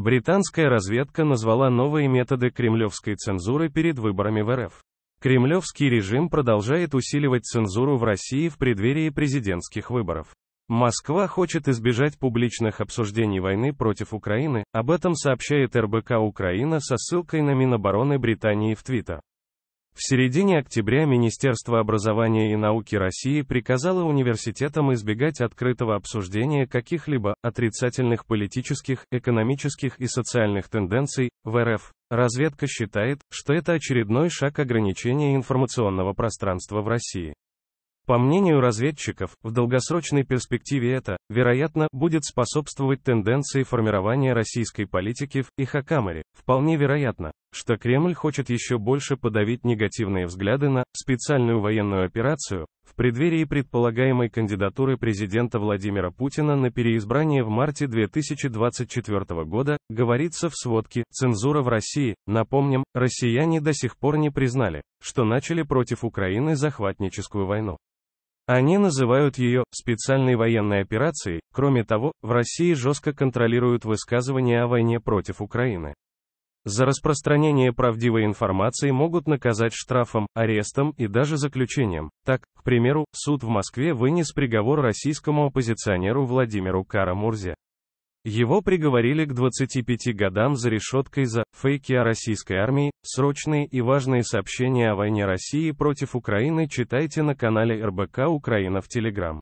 Британская разведка назвала новые методы кремлевской цензуры перед выборами в РФ. Кремлевский режим продолжает усиливать цензуру в России в преддверии президентских выборов. Москва хочет избежать публичных обсуждений войны против Украины, об этом сообщает РБК Украина со ссылкой на Минобороны Британии в Твиттер. В середине октября Министерство образования и науки России приказало университетам избегать открытого обсуждения каких-либо отрицательных политических, экономических и социальных тенденций в РФ. Разведка считает, что это очередной шаг ограничения информационного пространства в России. По мнению разведчиков, в долгосрочной перспективе это, вероятно, будет способствовать тенденции формирования российской политики в Ихакамаре, вполне вероятно, что Кремль хочет еще больше подавить негативные взгляды на специальную военную операцию в преддверии предполагаемой кандидатуры президента Владимира Путина на переизбрание в марте 2024 года, говорится в сводке «Цензура в России». Напомним, россияне до сих пор не признали, что начали против Украины захватническую войну. Они называют ее специальной военной операцией. Кроме того, в России жестко контролируют высказывания о войне против Украины. За распространение правдивой информации могут наказать штрафом, арестом и даже заключением. Так, к примеру, суд в Москве вынес приговор российскому оппозиционеру Владимиру Карамурзе. Его приговорили к 25 годам за решеткой за фейки о российской армии, срочные и важные сообщения о войне России против Украины читайте на канале РБК Украина в Телеграм.